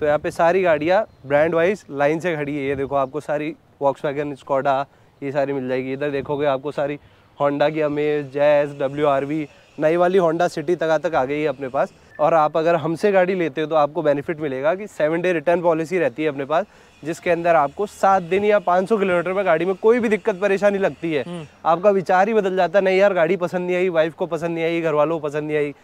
तो यहाँ पे सारी गाड़ियाँ ब्रांड वाइज लाइन से खड़ी है ये देखो आपको सारी वॉक्स वैगन स्कॉडा ये सारी मिल जाएगी इधर देखोगे आपको सारी होंडा की अमेज जैस डब्ल्यू आर वी नई वाली होंडा सिटी तक तक आ गई है अपने पास और आप अगर हमसे गाड़ी लेते हो तो आपको बेनिफिट मिलेगा कि सेवन डे रिटर्न पॉलिसी रहती है अपने पास जिसके अंदर आपको सात दिन या पाँच सौ किलोमीटर में गाड़ी में कोई भी दिक्कत परेशानी लगती है हम्म। आपका विचार ही बदल जाता है नहीं यार गाड़ी पसंद नहीं आई वाइफ को पसंद नहीं आई घर वालों को पसंद नहीं आई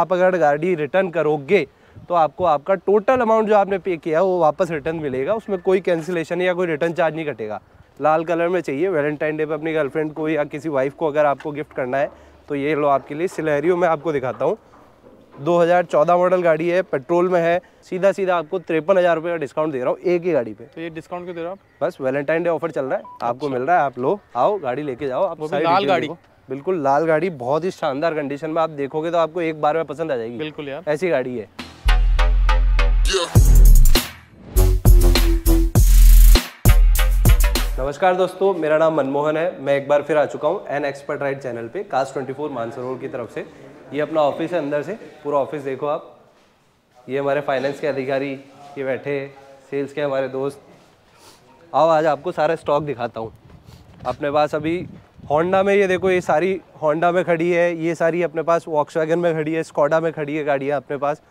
आप अगर गाड़ी रिटर्न करोगे तो आपको आपका टोटल अमाउंट जो आपने पे किया है वो वापस रिटर्न मिलेगा उसमें कोई कैंसिलेशन या कोई रिटर्न चार्ज नहीं कटेगा लाल कलर में चाहिए वैलेंटाइन डे पर अपनी गर्लफ्रेंड को या किसी वाइफ को अगर आपको गिफ्ट करना है तो ये लो आपके लिए सिलेरियो में आपको दिखाता हूँ 2014 मॉडल गाड़ी है पेट्रोल में है सीधा सीधा आपको तिरपन हज़ार रुपये का डिस्काउंट दे रहा हूँ एक ही गाड़ी पे तो ये डिस्काउंट क्यों दे रहा हूँ बस वैलेंटाइन डे ऑफर चल रहा है अच्छा। आपको मिल रहा है आप लो आओ गाड़ी लेके जाओ आप लाल गाड़ी बिल्कुल लाल गाड़ी बहुत ही शानदार कंडीशन में आप देखोगे तो आपको एक बार में पसंद आ जाएगी बिल्कुल यार ऐसी गाड़ी है नमस्कार दोस्तों मेरा नाम मनमोहन है मैं एक बार फिर आ चुका हूँ एन एक्सपर्ट राइट चैनल पे कास्ट फोर मानसरोड की तरफ से ये अपना ऑफिस है अंदर से पूरा ऑफिस देखो आप ये हमारे फाइनेंस के अधिकारी ये बैठे सेल्स के हमारे दोस्त आओ आज आपको सारा स्टॉक दिखाता हूँ अपने पास अभी होंडा में ये देखो ये सारी होंडा में खड़ी है ये सारी अपने पास वॉक्स में खड़ी है स्कॉडा में खड़ी है गाड़ियाँ अपने पास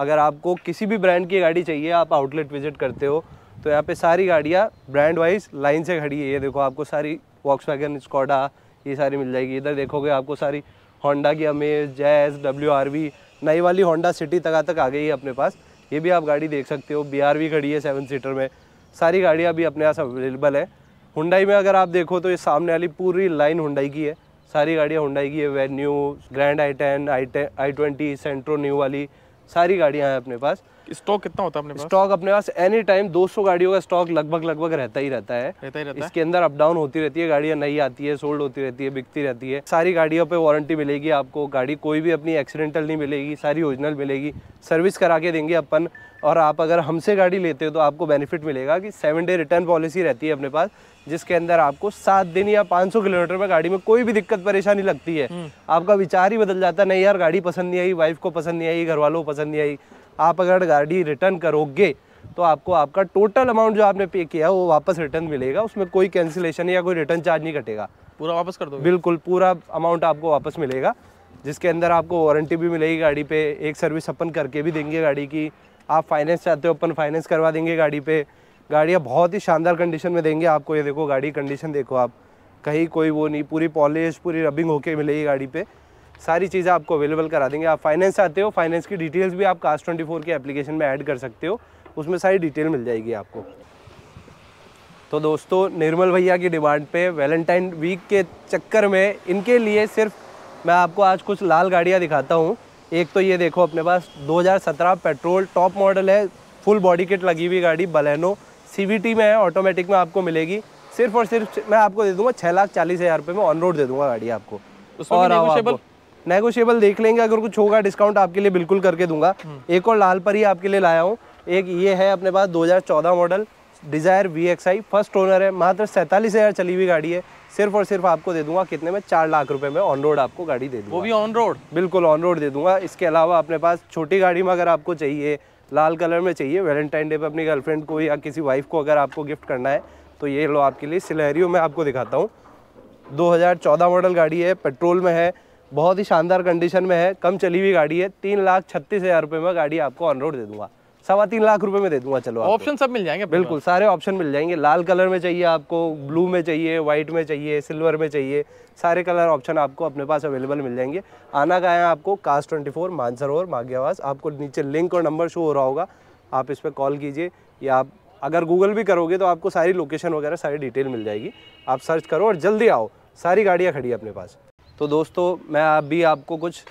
अगर आपको किसी भी ब्रांड की गाड़ी चाहिए आप आउटलेट विजिट करते हो तो यहाँ पे सारी गाड़ियाँ ब्रांड वाइज लाइन से खड़ी है ये देखो आपको सारी वॉक्स वैगन स्कॉडा ये सारी मिल जाएगी इधर देखोगे आपको सारी होंडा की Amaze Jazz W R V नई वाली होंडा सिटी तक तक आ गई है अपने पास ये भी आप गाड़ी देख सकते हो बी आर वी खड़ी है सेवन सीटर में सारी गाड़ियाँ भी अपने पास अवेलेबल है हुंडाई में अगर आप देखो तो ये सामने वाली पूरी लाइन हुंडाई की है सारी गाड़ियाँ हुंडाई की है Venue Grand i ten i ten i twenty Santro new वाली सारी गाड़ियाँ हैं अपने पास स्टॉक कितना होता है अपने पास स्टॉक अपने पास एनी टाइम 200 गाड़ियों का स्टॉक लगभग लगभग रहता ही रहता है रहता ही रहता है इसके अंदर अप डाउन होती रहती है गाड़ियाँ नई आती है सोल्ड होती रहती है बिकती रहती है सारी गाड़ियों पे वारंटी मिलेगी आपको गाड़ी कोई भी अपनी एक्सीडेंटल नहीं मिलेगी सारी ओरिजिनल मिलेगी सर्विस करा के देंगे अपन और आप अगर हमसे गाड़ी लेते हो तो आपको बेनिफिट मिलेगा कि सेवन डे रिटर्न पॉलिसी रहती है अपने पास जिसके अंदर आपको सात दिन या पाँच किलोमीटर में गाड़ी में कोई भी दिक्कत परेशानी लगती है हम्म। आपका विचार ही बदल जाता है नहीं यार गाड़ी पसंद नहीं आई वाइफ को पसंद नहीं आई घर वालों को पसंद नहीं आई आप अगर गाड़ी रिटर्न करोगे तो आपको आपका टोटल अमाउंट जो आपने पे किया है वो वापस रिटर्न मिलेगा उसमें कोई कैंसिलेशन या कोई रिटर्न चार्ज नहीं कटेगा पूरा वापस कर दो बिल्कुल पूरा अमाउंट आपको वापस मिलेगा जिसके अंदर आपको वारंटी भी मिलेगी गाड़ी पे एक सर्विस अपन करके भी देंगे गाड़ी की आप फाइनेंस चाहते हो अपन फाइनेंस करवा देंगे गाड़ी पे गाड़ियाँ बहुत ही शानदार कंडीशन में देंगे आपको ये देखो गाड़ी कंडीशन देखो आप कहीं कोई वो नहीं पूरी पॉलिश पूरी रबिंग होके मिलेगी गाड़ी पे सारी चीज़ें आपको अवेलेबल करा देंगे आप फाइनेंस आते हो फाइनेंस की डिटेल्स भी आप कास्ट ट्वेंटी फोर के एप्लीकेशन में ऐड कर सकते हो उसमें सारी डिटेल मिल जाएगी आपको तो दोस्तों निर्मल भैया की डिमांड पे वैलेंटाइन वीक के चक्कर में इनके लिए सिर्फ मैं आपको आज कुछ लाल गाड़ियाँ दिखाता हूँ एक तो ये देखो अपने पास दो पेट्रोल टॉप मॉडल है फुल बॉडी किट लगी हुई गाड़ी बलैनो सी में है ऑटोमेटिक में आपको मिलेगी सिर्फ और सिर्फ मैं आपको दे दूंगा छः लाख चालीस हज़ार रुपये में ऑन रोड दे दूंगा गाड़ी आपको और आपको नेगोशियबल देख लेंगे अगर कुछ होगा डिस्काउंट आपके लिए बिल्कुल करके दूंगा हम्म। एक और लाल पर ही आपके लिए लाया हूँ एक ये है अपने पास 2014 model Dzire V X I first owner है मात्र सैंतालीस हज़ार चली हुई गाड़ी है सिर्फ और सिर्फ आपको दे दूंगा कितने में चार लाख रुपए में ऑन रोड आपको गाड़ी दे दूंगा वो भी ऑन रोड बिल्कुल ऑन रोड दे दूंगा इसके अलावा अपने पास छोटी गाड़ी में अगर आपको चाहिए लाल कलर में चाहिए वैलेंटाइन डे पर अपनी गर्लफ्रेंड को या किसी वाइफ को अगर आपको गिफ्ट करना है तो ये लो आपके लिए सिलहरियो में आपको दिखाता हूँ दो मॉडल गाड़ी है पेट्रोल में है बहुत ही शानदार कंडीशन में है कम चली हुई गाड़ी है तीन लाख छत्तीस हज़ार रुपये में गाड़ी आपको ऑन रोड दे दूंगा सवा तीन लाख रुपए में दे दूंगा चलो ऑप्शन सब मिल जाएंगे बिल्कुल सारे ऑप्शन मिल जाएंगे लाल कलर में चाहिए आपको ब्लू में चाहिए वाइट में चाहिए सिल्वर में चाहिए सारे कलर ऑप्शन आपको अपने पास अवेलेबल मिल जाएंगे आना का है आपको कास्ट ट्वेंटी फोर मानसरोवर माग्यावास आपको नीचे लिंक और नंबर शो हो रहा होगा आप इस पर कॉल कीजिए या आप अगर गूगल भी करोगे तो आपको सारी लोकेशन वगैरह सारी डिटेल मिल जाएगी आप सर्च करो और जल्दी आओ सारी गाड़ियाँ खड़ी है अपने पास तो दोस्तों मैं अभी आपको कुछ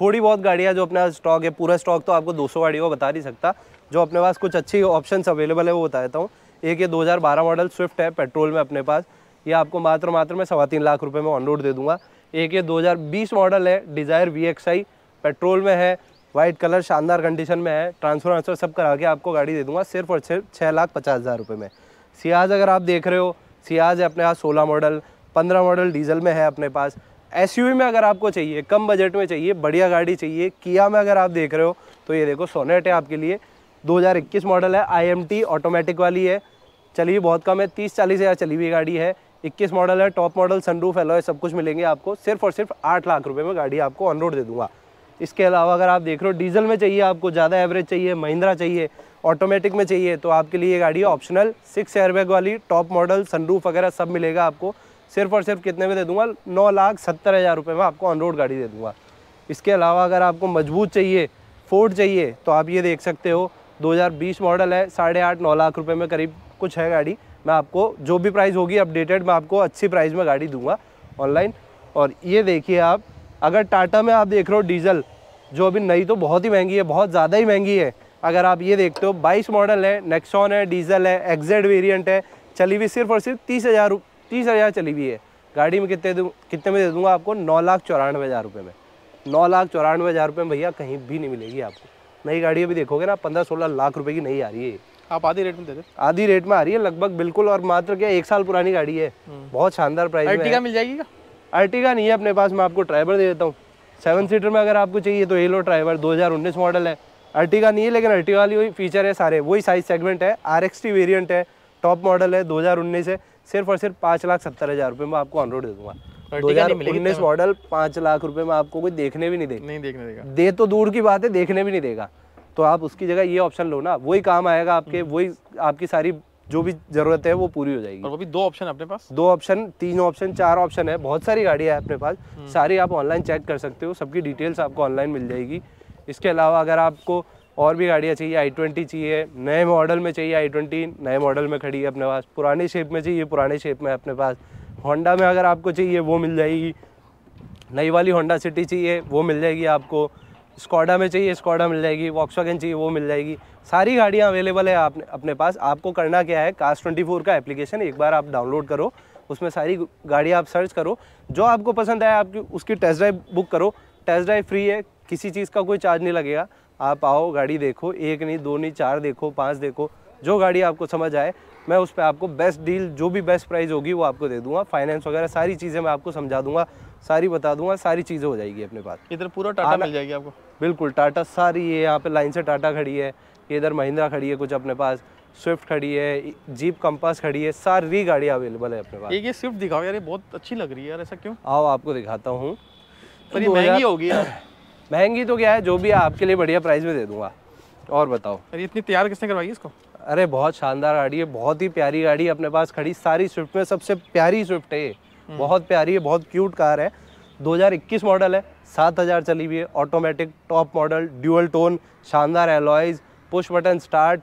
थोड़ी बहुत गाड़ियाँ जो अपने स्टॉक है पूरा स्टॉक तो आपको 200 गाड़ियों बता नहीं सकता जो अपने पास कुछ अच्छी ऑप्शन अवेलेबल है वो बता देता हूँ एक ये 2012 मॉडल स्विफ्ट है पेट्रोल में अपने पास ये आपको मात्र मात्र मैं सवा तीन लाख रुपये में ऑन रोड दे दूँगा एक ये 2020 मॉडल है डिज़ायर वी पेट्रोल में है वाइट कलर शानदार कंडीशन में है ट्रांसफर वांसफर सब करा के आपको गाड़ी दे दूँगा सिर्फ और सिर्फ छः लाख पचास हज़ार रुपये में सियाज अगर आप देख रहे हो सियाज है अपने पास सोलह मॉडल पंद्रह मॉडल डीजल में है अपने पास एस में अगर आपको चाहिए कम बजट में चाहिए बढ़िया गाड़ी चाहिए किया में अगर आप देख रहे हो तो ये देखो सोनेट है आपके लिए 2021 मॉडल है आई ऑटोमेटिक वाली है चली बहुत कम है तीस चालीस हज़ार चली हुई गाड़ी है 21 मॉडल है टॉप मॉडल सनरूफ एलॉय सब कुछ मिलेंगे आपको सिर्फ और सिर्फ आठ लाख रुपये में गाड़ी आपको ऑन रोड दे दूंगा इसके अलावा अगर आप देख रहे हो डीजल में चाहिए आपको ज़्यादा एवरेज चाहिए महिंद्रा चाहिए ऑटोमेटिक में चाहिए तो आपके लिए ये गाड़ी ऑप्शनल सिक्स एयरबैग वाली टॉप मॉडल सनरूफ वगैरह सब मिलेगा आपको सिर्फ और सिर्फ कितने में दे दूंगा नौ लाख सत्तर हज़ार रुपये में आपको ऑन रोड गाड़ी दे दूंगा इसके अलावा अगर आपको मजबूत चाहिए फोर्ड चाहिए तो आप ये देख सकते हो 2020 मॉडल है साढ़े आठ नौ लाख रुपये में करीब कुछ है गाड़ी मैं आपको जो भी प्राइस होगी अपडेटेड मैं आपको अच्छी प्राइस में गाड़ी दूँगा ऑनलाइन और ये देखिए आप अगर टाटा में आप देख रहे हो डीजल जो अभी नई तो बहुत ही महंगी है बहुत ज़्यादा ही महंगी है अगर आप ये देखते हो बाईस मॉडल है नेक्सॉन है डीजल है एक्जेड वेरियंट है चली हुई सिर्फ और सिर्फ तीस हज़ार तीस हज़ार चली हुई है गाड़ी में कितने दूँ कितने में दे दूँगा आपको नौ लाख चौरानवे हज़ार रुपये में नौ लाख चौरानवे हज़ार रुपये में भैया कहीं भी नहीं मिलेगी आपको नई गाड़ी अभी देखोगे ना पंद्रह सोलह लाख रुपये की नहीं आ रही है आप आधी रेट में दे दे आधी रेट में आ रही है लगभग बिल्कुल और मात्र क्या एक साल पुरानी गाड़ी है हम्म। बहुत शानदार प्राइस अर्टिगा मिल जाएगी अर्टिगा नहीं है अपने पास मैं आपको ड्राइवर दे देता हूँ सेवन सीटर में अगर आपको चाहिए तो एलो ड्राइवर दो मॉडल है अर्टिगा नहीं है लेकिन अर्टिगा वाली वही फीचर है सारे वही साइज सेगमेंट है आर एक्स वेरियंट है टॉप मॉडल है दो है सिर्फ और सिर्फ पाँच लाख सत्तर हज़ार रुपये में आपको ऑन रोड दे दूंगा दो हजार उन्नीस मॉडल पाँच लाख रुपए में आपको कोई देखने भी नहीं देगा नहीं देखने देगा दे तो दूर की बात है देखने भी नहीं देगा तो आप उसकी जगह ये ऑप्शन लो ना वही काम आएगा आपके हम्म। वही आपकी सारी जो भी जरूरत है वो पूरी हो जाएगी और वो भी दो ऑप्शन अपने पास दो ऑप्शन तीन ऑप्शन चार ऑप्शन है बहुत सारी गाड़ियाँ है अपने पास हम्म। सारी आप ऑनलाइन चेक कर सकते हो सबकी डिटेल्स आपको ऑनलाइन मिल जाएगी इसके अलावा अगर आपको और भी गाड़ियाँ चाहिए आई ट्वेंटी चाहिए नए मॉडल में चाहिए आई ट्वेंटी नए मॉडल में खड़ी है अपने पास पुराने शेप में चाहिए पुराने शेप में अपने पास होंडा में अगर आपको चाहिए वो मिल जाएगी नई वाली होंडा सिटी चाहिए वो मिल जाएगी आपको स्कॉडा में चाहिए स्कॉडा मिल जाएगी वॉक्सवागन चाहिए वो मिल जाएगी सारी गाड़ियाँ अवेलेबल है आपने अपने पास आपको करना क्या है कास्ट ट्वेंटी फोर का एप्लीकेशन एक बार आप डाउनलोड करो उसमें सारी गाड़ियाँ आप सर्च करो जो आपको पसंद आए आपकी उसकी टेस्ट ड्राइव बुक करो टेस्ट ड्राइव फ्री है किसी चीज़ का कोई चार्ज नहीं लगेगा आप आओ गाड़ी देखो एक नहीं दो नहीं चार देखो पांच देखो जो गाड़ी आपको समझ आए मैं उस पर आपको बेस्ट डील जो भी बेस्ट प्राइस होगी वो आपको दे दूंगा फाइनेंस वगैरह सारी चीज़ें मैं आपको समझा दूंगा सारी बता दूंगा सारी चीज़ें हो जाएगी अपने पास इधर पूरा टाटा मिल जाएगी आपको बिल्कुल टाटा सारी है यहाँ पे लाइन से टाटा खड़ी है इधर महिंद्रा खड़ी है कुछ अपने पास स्विफ्ट खड़ी है जीप कंपास खड़ी है सारी गाड़ियाँ अवेलेबल है अपने पास ये स्विफ्ट दिखाओ यार ये बहुत अच्छी लग रही है यार ऐसा क्यों आओ आपको दिखाता हूँ पर ये महंगी होगी यार महंगी तो क्या है जो भी है आपके लिए बढ़िया प्राइस में दे दूंगा और बताओ अरे इतनी तैयार किसने करवाई इसको अरे बहुत शानदार गाड़ी है बहुत ही प्यारी गाड़ी है अपने पास खड़ी सारी स्विफ्ट में सबसे प्यारी स्विफ्ट है ये हम्म। बहुत प्यारी है बहुत क्यूट कार है 2021 मॉडल है सात हज़ार चली हुई है automatic top model dual tone शानदार एलॉयज पुश बटन स्टार्ट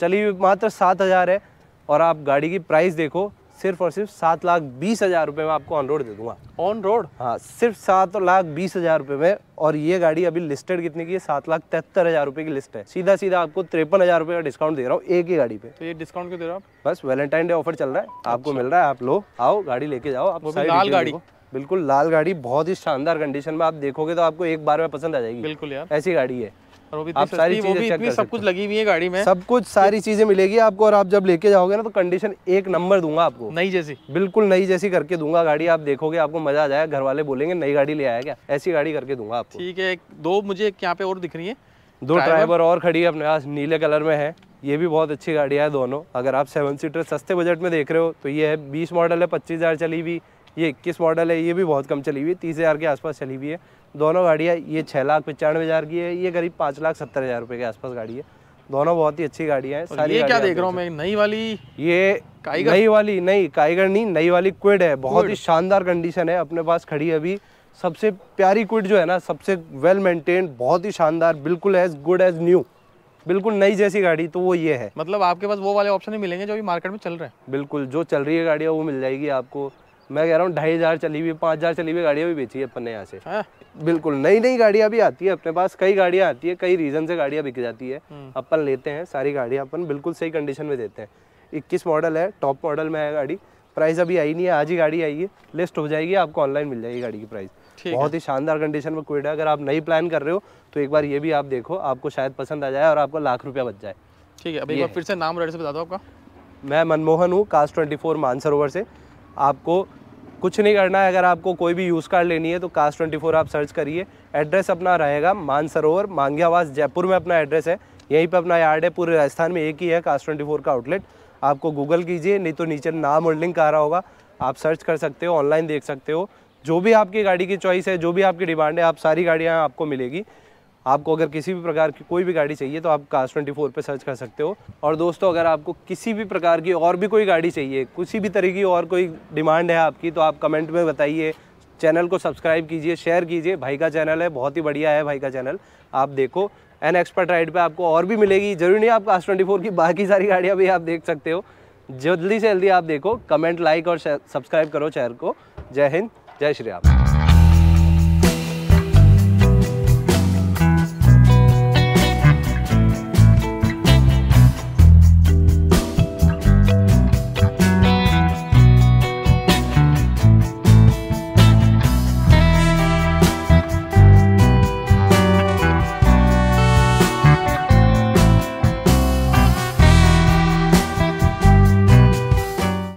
चली हुई मात्र सात हज़ार है और आप गाड़ी की प्राइस देखो सिर्फ और सिर्फ सात लाख बीस हज़ार रुपये में आपको ऑन रोड दे दूंगा ऑन रोड हाँ सिर्फ सात लाख बीस हज़ार रुपये में और ये गाड़ी अभी लिस्टेड कितने की है सात लाख तिहत्तर हज़ार रुपए की लिस्ट है सीधा सीधा आपको तिरपन हज़ार रुपए का डिस्काउंट दे रहा हूँ एक ही गाड़ी पे तो ये डिस्काउंट क्यों दे रहा हूँ बस वैलेंटाइन डे ऑफर चल रहा है अच्छा। आपको मिल रहा है आप लो आओ गाड़ी लेके जाओ आप लाल गाड़ी बिल्कुल लाल गाड़ी बहुत ही शानदार कंडीशन में आप देखोगे तो आपको एक बार में पसंद आ जाएगी बिल्कुल यार ऐसी गाड़ी है आप सारी वो भी इतनी सब कुछ लगी हुई है गाड़ी में सब कुछ सारी चीजें मिलेगी आपको और आप जब लेके जाओगे ना तो कंडीशन एक नंबर दूंगा आपको नई जैसी बिल्कुल नई जैसी करके दूंगा गाड़ी आप देखोगे आपको मजा आ जाएगा घर वाले बोलेंगे नई गाड़ी ले आया क्या ऐसी गाड़ी करके दूंगा आपको ठीक है दो मुझे यहाँ पे और दिख रही है दो ड्राइवर और खड़ी है अपने पास नीले कलर में है ये भी बहुत अच्छी गाड़ी है दोनों अगर आप सेवन सीटर सस्ते बजट में देख रहे हो तो ये है बीस मॉडल है पच्चीस हज़ार चली हुई ये इक्कीस मॉडल है ये भी बहुत कम चली हुई है तीस हज़ार के आसपास चली हुई है दोनों गाड़ियाँ ये छः लाख पचानवे हज़ार की है ये करीब पाँच लाख सत्तर हज़ार रुपये के आसपास गाड़ी है दोनों बहुत ही अच्छी गाड़ियाँ हैं सारी ये क्या देख रहा हूँ मैं नई वाली ये नई वाली नहीं कायगढ़ नहीं नई वाली क्विड है बहुत ही शानदार कंडीशन है अपने पास खड़ी अभी सबसे प्यारी क्विड जो है ना सबसे वेल मेंटेन बहुत ही शानदार बिल्कुल एज गुड एज न्यू बिल्कुल नई जैसी गाड़ी तो वो ये है मतलब आपके पास वो वाले ऑप्शन ही मिलेंगे जो अभी मार्केट में चल रहे हैं बिल्कुल जो चल रही है गाड़ियाँ वो मिल जाएगी आपको मैं कह रहा हूँ ढाई हज़ार चली हुई पांच हज़ार चली हुई गाड़ियाँ भी बेची है अपने यहाँ से बिल्कुल नई नई गाड़ियाँ भी आती है अपने पास कई गाड़ियाँ आती है कई रीज़न से गाड़ियाँ बिक जाती है हम्म। अपन लेते हैं सारी गाड़ियाँ अपन बिल्कुल सही कंडीशन में देते हैं इक्कीस मॉडल है टॉप मॉडल में है गाड़ी प्राइस अभी आई नहीं है आज ही गाड़ी आई है लिस्ट हो जाएगी आपको ऑनलाइन मिल जाएगी गाड़ी की प्राइस बहुत ही शानदार कंडीशन में क्विड है अगर आप नई प्लान कर रहे हो तो एक बार ये भी आप देखो आपको शायद पसंद आ जाए और आपको लाख रुपया बच जाए ठीक है अभी फिर से नाम से बता दो आपका मैं मनमोहन हूँ कास्ट ट्वेंटी फोर मानसरोवर से आपको कुछ नहीं करना है अगर आपको कोई भी यूज़ कार्ड लेनी है तो कास्ट ट्वेंटी फोर आप सर्च करिए एड्रेस अपना रहेगा मानसरोवर मांग्यावास जयपुर में अपना एड्रेस है यहीं पर अपना यार्ड है पूरे राजस्थान में एक ही है कास्ट ट्वेंटी फोर का आउटलेट आपको गूगल कीजिए नहीं तो नीचे नाम और लिंक आ रहा होगा आप सर्च कर सकते हो ऑनलाइन देख सकते हो जो भी आपकी गाड़ी की चॉइस है जो भी आपकी डिमांड है आप सारी गाड़ियाँ आपको मिलेगी आपको अगर किसी भी प्रकार की कोई भी गाड़ी चाहिए तो आप कास्ट ट्वेंटी फोर पर सर्च कर सकते हो और दोस्तों अगर आपको किसी भी प्रकार की और भी कोई गाड़ी चाहिए किसी भी तरह की और कोई डिमांड है आपकी तो आप कमेंट में बताइए चैनल को सब्सक्राइब कीजिए शेयर कीजिए भाई का चैनल है बहुत ही बढ़िया है भाई का चैनल आप देखो एन एक्सपर्ट राइड पर आपको और भी मिलेगी जरूरी नहीं आप कास्ट ट्वेंटी फोर की बाकी सारी गाड़ियाँ भी आप देख सकते हो जल्दी से जल्दी आप देखो कमेंट लाइक और सब्सक्राइब करो चैनल को जय हिंद जय श्री राम